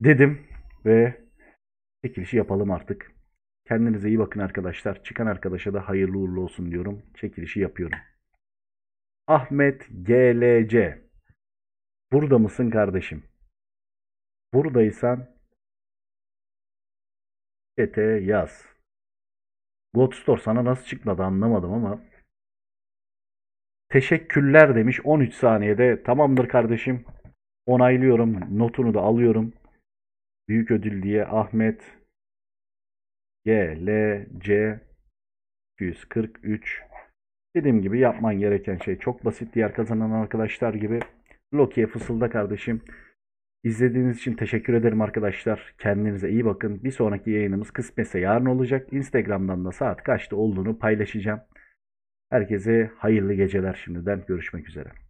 dedim ve çekilişi yapalım artık. Kendinize iyi bakın arkadaşlar. Çıkan arkadaşa da hayırlı uğurlu olsun diyorum. Çekilişi yapıyorum. Ahmet GLC. Burada mısın kardeşim? Buradaysan Ete yaz. God Store sana nasıl çıkmadı anlamadım ama teşekkürler demiş 13 saniyede. Tamamdır kardeşim. Onaylıyorum. Notunu da alıyorum. Büyük ödül diye Ahmet G, L, C 243 Dediğim gibi yapman gereken şey çok basit. Diğer kazanan arkadaşlar gibi Loki'ye fısılda kardeşim. İzlediğiniz için teşekkür ederim arkadaşlar. Kendinize iyi bakın. Bir sonraki yayınımız kısmetse yarın olacak. Instagram'dan da saat kaçta olduğunu paylaşacağım. Herkese hayırlı geceler şimdiden. Görüşmek üzere.